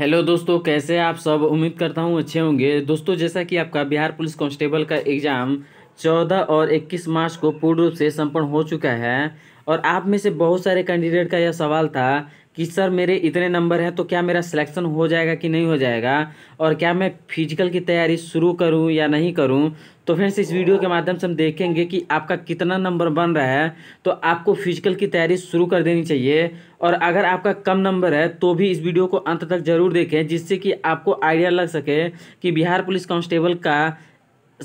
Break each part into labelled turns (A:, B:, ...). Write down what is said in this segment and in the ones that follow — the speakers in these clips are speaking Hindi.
A: हेलो दोस्तों कैसे आप सब उम्मीद करता हूँ अच्छे होंगे दोस्तों जैसा कि आपका बिहार पुलिस कांस्टेबल का एग्ज़ाम 14 और 21 मार्च को पूर्ण रूप से संपन्न हो चुका है और आप में से बहुत सारे कैंडिडेट का यह सवाल था कि सर मेरे इतने नंबर हैं तो क्या मेरा सिलेक्शन हो जाएगा कि नहीं हो जाएगा और क्या मैं फिजिकल की तैयारी शुरू करूं या नहीं करूं तो फ्रेंड्स इस वीडियो के माध्यम से हम देखेंगे कि आपका कितना नंबर बन रहा है तो आपको फिजिकल की तैयारी शुरू कर देनी चाहिए और अगर आपका कम नंबर है तो भी इस वीडियो को अंत तक जरूर देखें जिससे कि आपको आइडिया लग सके कि बिहार पुलिस कांस्टेबल का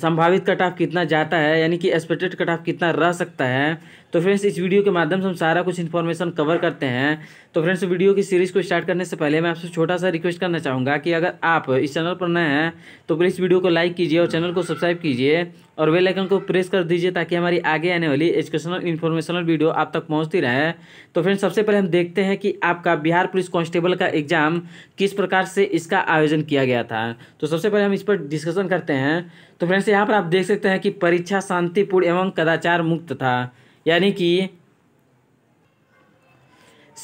A: संभावित कट ऑफ कितना जाता है यानी कि एक्सपेक्टेड कट ऑफ कितना रह सकता है तो फ्रेंड्स इस वीडियो के माध्यम से हम सारा कुछ इन्फॉर्मेशन कवर करते हैं तो फ्रेंड्स वीडियो की सीरीज़ को स्टार्ट करने से पहले मैं आपसे छोटा सा रिक्वेस्ट करना चाहूँगा कि अगर आप इस चैनल पर नए हैं तो प्लीज़ वीडियो को लाइक कीजिए और चैनल को सब्सक्राइब कीजिए और बेल आइकन को प्रेस कर दीजिए ताकि हमारी आगे आने वाली एजुकेशनल इन्फॉर्मेशनल वीडियो आप तक पहुंचती रहे तो फ्रेंड्स सबसे पहले हम देखते हैं कि आपका बिहार पुलिस कांस्टेबल का एग्ज़ाम किस प्रकार से इसका आयोजन किया गया था तो सबसे पहले हम इस पर डिस्कशन करते हैं तो फ्रेंड्स यहाँ पर आप देख सकते हैं कि परीक्षा शांतिपूर्ण एवं कदाचार मुक्त था यानी कि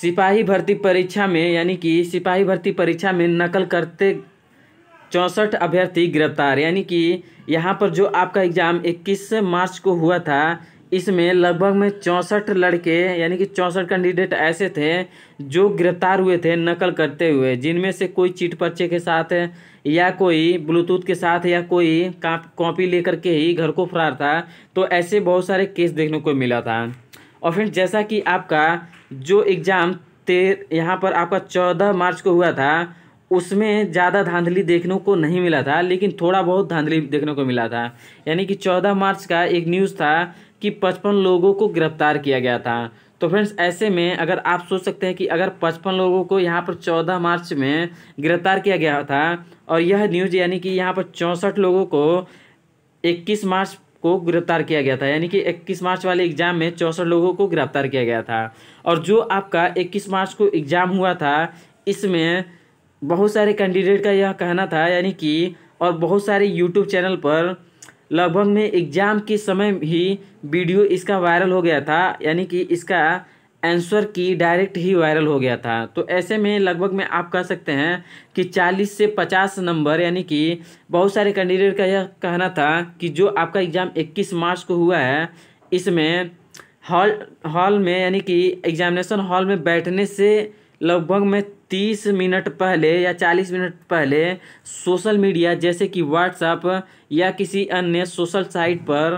A: सिपाही भर्ती परीक्षा में यानी कि सिपाही भर्ती परीक्षा में नकल करते चौंसठ अभ्यर्थी गिरफ्तार यानी कि यहाँ पर जो आपका एग्ज़ाम 21 मार्च को हुआ था इसमें लगभग में चौंसठ लड़के यानी कि चौंसठ कैंडिडेट ऐसे थे जो गिरफ्तार हुए थे नकल करते हुए जिनमें से कोई चीट पर्चे के साथ या कोई ब्लूटूथ के साथ या कोई कॉपी लेकर के ही घर को फरार था तो ऐसे बहुत सारे केस देखने को मिला था और फिर जैसा कि आपका जो एग्ज़ाम तेर यहाँ पर आपका चौदह मार्च को हुआ था उसमें ज़्यादा धांधली देखने को नहीं मिला था लेकिन थोड़ा बहुत धांधली देखने को मिला था यानी कि चौदह मार्च का एक न्यूज़ था कि पचपन लोगों को गिरफ्तार किया गया था तो फ्रेंड्स ऐसे में अगर आप सोच सकते हैं कि अगर पचपन लोगों को यहाँ पर चौदह मार्च में गिरफ्तार किया गया था और यह न्यूज़ यानी कि यहाँ पर चौंसठ लोगों को इक्कीस मार्च को गिरफ्तार किया गया था यानी कि 21 मार्च वाले एग्ज़ाम में चौंसठ लोगों को गिरफ्तार किया गया था और जो आपका 21 मार्च को एग्ज़ाम हुआ था इसमें बहुत सारे कैंडिडेट का यह कहना था यानी कि और बहुत सारे यूट्यूब चैनल पर लगभग में एग्ज़ाम के समय ही वीडियो इसका वायरल हो गया था यानी कि इसका आंसर की डायरेक्ट ही वायरल हो गया था तो ऐसे में लगभग में आप कह सकते हैं कि 40 से 50 नंबर यानी कि बहुत सारे कैंडिडेट का यह कहना था कि जो आपका एग्ज़ाम 21 मार्च को हुआ है इसमें हॉल हॉल में यानी कि एग्जामिनेशन हॉल में बैठने से लगभग में तीस मिनट पहले या चालीस मिनट पहले सोशल मीडिया जैसे कि व्हाट्सएप या किसी अन्य सोशल साइट पर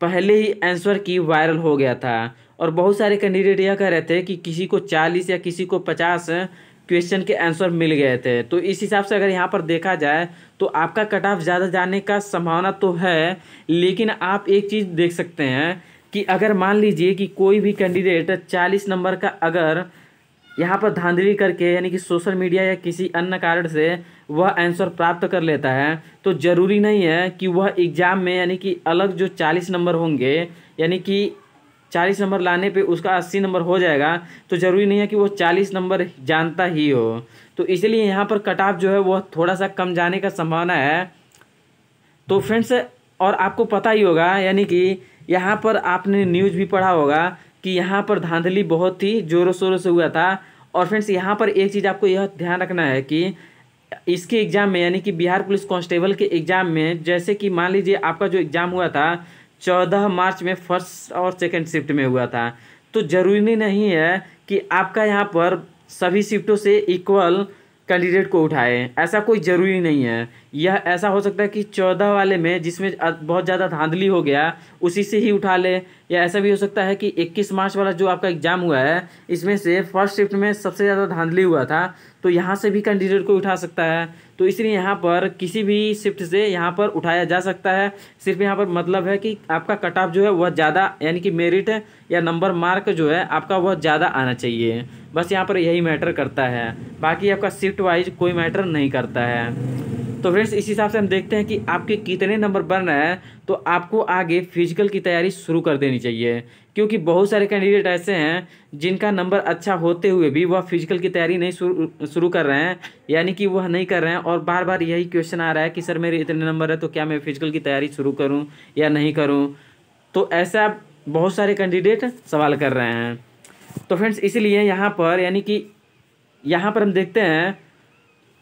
A: पहले ही आंसर की वायरल हो गया था और बहुत सारे कैंडिडेट यह कह रहे थे कि किसी को चालीस या किसी को पचास क्वेश्चन के आंसर मिल गए थे तो इस हिसाब से अगर यहाँ पर देखा जाए तो आपका कट ऑफ ज़्यादा जाने का संभावना तो है लेकिन आप एक चीज़ देख सकते हैं कि अगर मान लीजिए कि कोई भी कैंडिडेट चालीस नंबर का अगर यहाँ पर धांधली करके यानी कि सोशल मीडिया या किसी अन्य कारण से वह आंसर प्राप्त कर लेता है तो ज़रूरी नहीं है कि वह एग्ज़ाम में यानी कि अलग जो चालीस नंबर होंगे यानी कि चालीस नंबर लाने पे उसका अस्सी नंबर हो जाएगा तो ज़रूरी नहीं है कि वो चालीस नंबर जानता ही हो तो इसलिए यहाँ पर कट ऑफ जो है वह थोड़ा सा कम जाने का संभावना है तो फ्रेंड्स और आपको पता ही होगा यानी कि यहाँ पर आपने न्यूज़ भी पढ़ा होगा कि यहाँ पर धांधली बहुत ही ज़ोरों शोरों से हुआ था और फ्रेंड्स यहाँ पर एक चीज़ आपको यह ध्यान रखना है कि इसके एग्ज़ाम में यानी कि बिहार पुलिस कांस्टेबल के एग्ज़ाम में जैसे कि मान लीजिए आपका जो एग्ज़ाम हुआ था चौदह मार्च में फर्स्ट और सेकेंड शिफ्ट में हुआ था तो ज़रूरी नहीं है कि आपका यहाँ पर सभी शिफ्टों से इक्वल कैंडिडेट को उठाए ऐसा कोई ज़रूरी नहीं है यह ऐसा हो सकता है कि चौदह वाले में जिसमें बहुत ज़्यादा धांधली हो गया उसी से ही उठा ले या ऐसा भी हो सकता है कि 21 मार्च वाला जो आपका एग्ज़ाम हुआ है इसमें से फर्स्ट शिफ्ट में सबसे ज़्यादा धांधली हुआ था तो यहाँ से भी कैंडिडेट को उठा सकता है तो इसलिए यहाँ पर किसी भी शिफ्ट से यहाँ पर उठाया जा सकता है सिर्फ यहाँ पर मतलब है कि आपका कट ऑफ जो है वह ज़्यादा यानी कि मेरिट या नंबर मार्क जो है आपका वह ज़्यादा आना चाहिए बस यहाँ पर यही मैटर करता है बाकी आपका शिफ्ट वाइज कोई मैटर नहीं करता है तो फ्रेंड्स इस हिसाब से हम देखते हैं कि आपके कितने नंबर बन रहे हैं तो आपको आगे फिजिकल की तैयारी शुरू कर देनी चाहिए क्योंकि बहुत सारे कैंडिडेट ऐसे हैं जिनका नंबर अच्छा होते हुए भी वह फिजिकल की तैयारी नहीं शुरू शुरू कर रहे हैं यानी कि वह नहीं कर रहे हैं और बार बार यही क्वेश्चन आ रहा है कि सर मेरे इतने नंबर है तो क्या मैं फिजिकल की तैयारी शुरू करूँ या नहीं करूँ तो ऐसा बहुत सारे कैंडिडेट सवाल कर रहे हैं तो फ्रेंड्स इसीलिए यहाँ पर यानी कि यहाँ पर हम देखते हैं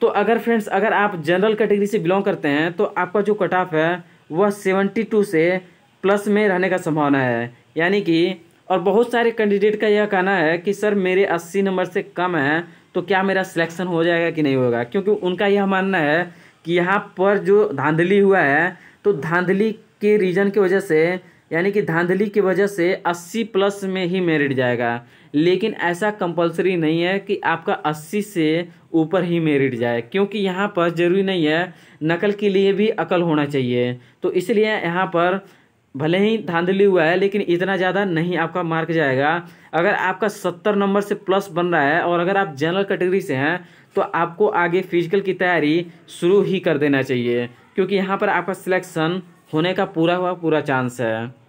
A: तो अगर फ्रेंड्स अगर आप जनरल कैटेगरी से बिलोंग करते हैं तो आपका जो कट ऑफ है वह सेवेंटी टू से प्लस में रहने का संभावना है यानी कि और बहुत सारे कैंडिडेट का यह कहना है कि सर मेरे अस्सी नंबर से कम है तो क्या मेरा सिलेक्शन हो जाएगा कि नहीं होगा क्योंकि उनका यह मानना है कि यहाँ पर जो धांधली हुआ है तो धांधली के रीज़न की वजह से यानी कि धांधली की वजह से 80 प्लस में ही मेरिट जाएगा लेकिन ऐसा कंपलसरी नहीं है कि आपका 80 से ऊपर ही मेरिट जाए क्योंकि यहाँ पर ज़रूरी नहीं है नकल के लिए भी अकल होना चाहिए तो इसलिए यहाँ पर भले ही धांधली हुआ है लेकिन इतना ज़्यादा नहीं आपका मार्क जाएगा अगर आपका सत्तर नंबर से प्लस बन रहा है और अगर आप जनरल कैटेगरी से हैं तो आपको आगे फिजिकल की तैयारी शुरू ही कर देना चाहिए क्योंकि यहाँ पर आपका सिलेक्शन होने का पूरा हुआ पूरा चांस है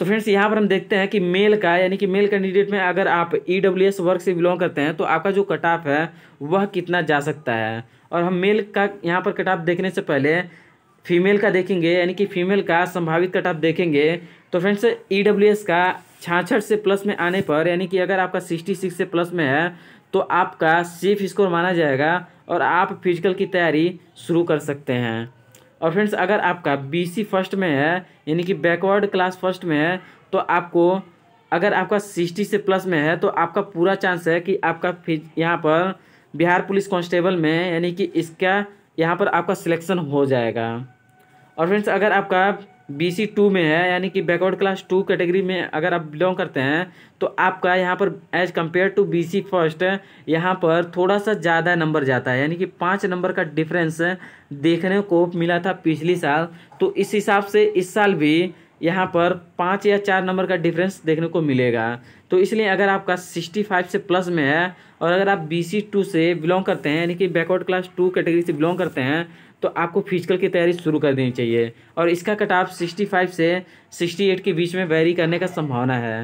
A: तो फ्रेंड्स यहाँ पर हम देखते हैं कि मेल का यानी कि मेल कैंडिडेट में अगर आप ई डब्ल्यू एस वर्क से बिलोंग करते हैं तो आपका जो कट ऑफ है वह कितना जा सकता है और हम मेल का यहाँ पर कट ऑफ देखने से पहले फीमेल का देखेंगे यानी कि फीमेल का संभावित कट ऑफ देखेंगे तो फ्रेंड्स ई डब्ल्यू एस का छाछठ से प्लस में आने पर यानी कि अगर आपका सिक्सटी सिक्स से प्लस में है तो आपका सेफ स्कोर माना जाएगा और आप फिजिकल की तैयारी शुरू कर सकते हैं और फ्रेंड्स अगर आपका बी फर्स्ट में है यानी कि बैकवर्ड क्लास फर्स्ट में है तो आपको अगर आपका सिक्सटी से प्लस में है तो आपका पूरा चांस है कि आपका फिर यहाँ पर बिहार पुलिस कांस्टेबल में यानी कि इसका यहाँ पर आपका सिलेक्शन हो जाएगा और फ्रेंड्स अगर आपका बी सी टू में है यानी कि बैकवर्ड क्लास टू कैटेगरी में अगर आप बिलोंग करते हैं तो आपका यहाँ पर age compare to B C first यहाँ पर थोड़ा सा ज़्यादा नंबर जाता है यानी कि पाँच नंबर का डिफरेंस देखने को मिला था पिछली साल तो इस हिसाब से इस साल भी यहाँ पर पाँच या चार नंबर का डिफरेंस देखने को मिलेगा तो इसलिए अगर आपका सिक्सटी फाइव से प्लस में है और अगर आप बी सी टू से बिलोंग करते हैं यानी कि बैकवर्ड क्लास टू कैटेगरी से बिलोंग करते हैं तो आपको फिजिकल की तैयारी शुरू कर देनी चाहिए और इसका कट ऑफ सिक्सटी फाइव से सिक्सटी एट के बीच में वैरी करने का संभावना है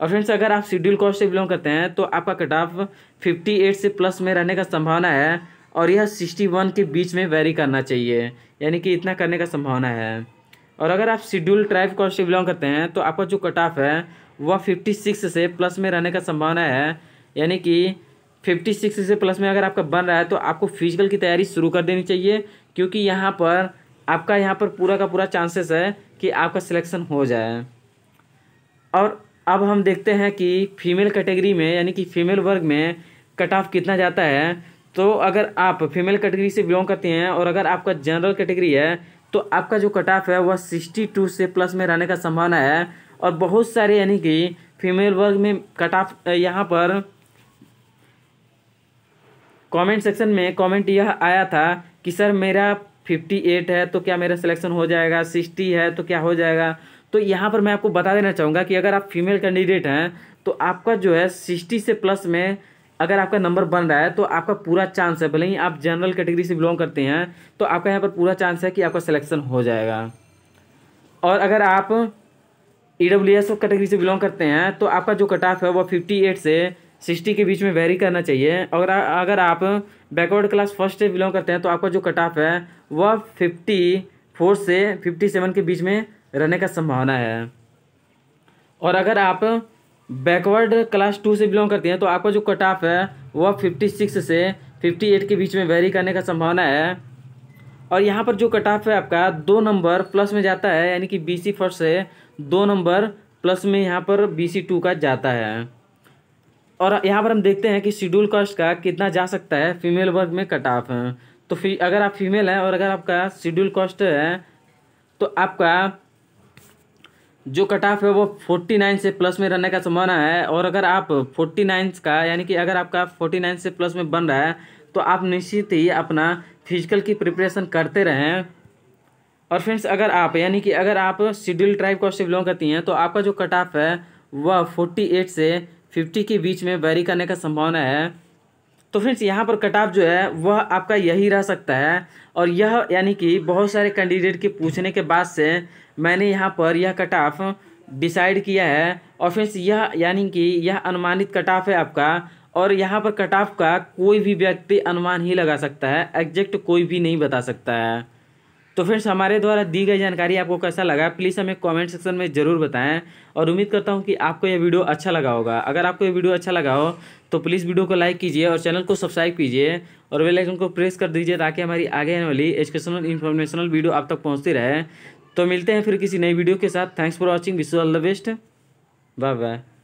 A: और फ्रेंड्स अगर आप शेड्यूल कॉस्ट से बिलोंग करते हैं तो आपका कट ऑफ फिफ्टी एट से प्लस में रहने का संभावना है और यह सिक्सटी वन के बीच में वेरी करना चाहिए यानी कि इतना करने का संभावना है और अगर आप शेड्यूल ट्राइब को से बिलोंग करते हैं तो आपका जो कट ऑफ है वह फिफ्टी सिक्स से प्लस में रहने का संभावना है यानी कि फिफ्टी सिक्स से प्लस में अगर आपका बन रहा है तो आपको फिजिकल की तैयारी शुरू कर देनी चाहिए क्योंकि यहाँ पर आपका यहाँ पर पूरा का पूरा चांसेस है कि आपका सिलेक्शन हो जाए और अब हम देखते हैं कि फीमेल कैटेगरी में यानी कि फीमेल वर्ग में कट ऑफ कितना जाता है तो अगर आप फीमेल कैटेगरी से बिलोंग करते हैं और अगर आपका जनरल कैटेगरी है तो आपका जो कट ऑफ है वह सिक्सटी टू से प्लस में रहने का संभावना है और बहुत सारे यानी कि फीमेल वर्ग में कट ऑफ यहाँ पर कमेंट सेक्शन में कमेंट यह आया था कि सर मेरा फिफ्टी एट है तो क्या मेरा सिलेक्शन हो जाएगा सिक्सटी है तो क्या हो जाएगा तो यहाँ पर मैं आपको बता देना चाहूँगा कि अगर आप फीमेल कैंडिडेट हैं तो आपका जो है सिक्सटी से प्लस में अगर आपका नंबर बन रहा है तो आपका पूरा चांस है भले ही आप जनरल कैटेगरी से बिलोंग करते हैं तो आपका यहाँ पर पूरा चांस है कि आपका सिलेक्शन हो जाएगा और अगर आप ई डब्ल्यू एस कैटेगरी से बिलोंग करते हैं तो आपका जो कट ऑफ है वो फिफ्टी एट से सिक्सटी के बीच में वेरी करना चाहिए और अगर आप बैकवर्ड क्लास फर्स्ट से बिलोंग करते हैं तो आपका जो कट ऑफ है वह फिफ्टी फोर से फिफ्टी सेवन के बीच में रहने का संभावना है और अगर आप बैकवर्ड क्लास टू से बिलोंग करती हैं तो आपका जो कट ऑफ है वह फिफ्टी सिक्स से फिफ्टी एट के बीच में वेरी करने का संभावना है और यहाँ पर जो कट ऑफ है आपका दो नंबर प्लस में जाता है यानी कि बी सी फर्स्ट से दो नंबर प्लस में यहाँ पर बी सी टू का जाता है और यहाँ पर हम देखते हैं कि शेड्यूल कास्ट का कितना जा सकता है फीमेल वर्ग में कट ऑफ तो फिर अगर आप फीमेल हैं और अगर आपका शेड्यूल कास्ट है तो आपका जो कट ऑफ है वो 49 से प्लस में रहने का संभावना है और अगर आप 49 का यानी कि अगर आपका 49 से प्लस में बन रहा है तो आप निश्चित ही अपना फिजिकल की प्रिपरेशन करते रहें और फ्रेंड्स अगर आप यानी कि अगर आप शेड्यूल ट्राइब कॉस्ट बिलोंग करती हैं तो आपका जो कट ऑफ है वह 48 से 50 के बीच में वैरी करने का संभावना है तो फ्रेंड्स यहाँ पर कट ऑफ जो है वह आपका यही रह सकता है और यह यानी कि बहुत सारे कैंडिडेट के पूछने के बाद से मैंने यहाँ पर यह कट ऑफ डिसाइड किया है और फ्रेंड्स यह यानी कि यह अनुमानित कट ऑफ है आपका और यहाँ पर कट ऑफ का कोई भी व्यक्ति अनुमान ही लगा सकता है एग्जैक्ट कोई भी नहीं बता सकता है तो फ्रेंड्स हमारे द्वारा दी गई जानकारी आपको कैसा लगा प्लीज़ हमें कमेंट सेक्शन में ज़रूर बताएं और उम्मीद करता हूं कि आपको यह वीडियो अच्छा लगा होगा अगर आपको ये वीडियो अच्छा लगा हो तो प्लीज़ वीडियो को लाइक कीजिए और चैनल को सब्सक्राइब कीजिए और बेल को प्रेस कर दीजिए ताकि हमारी आगे आने वाली एजुकेशनल इन्फॉर्मेशनल वीडियो आप तक पहुँचती रहे तो मिलते हैं फिर किसी नई वीडियो के साथ thanks for watching wish all the best bye bye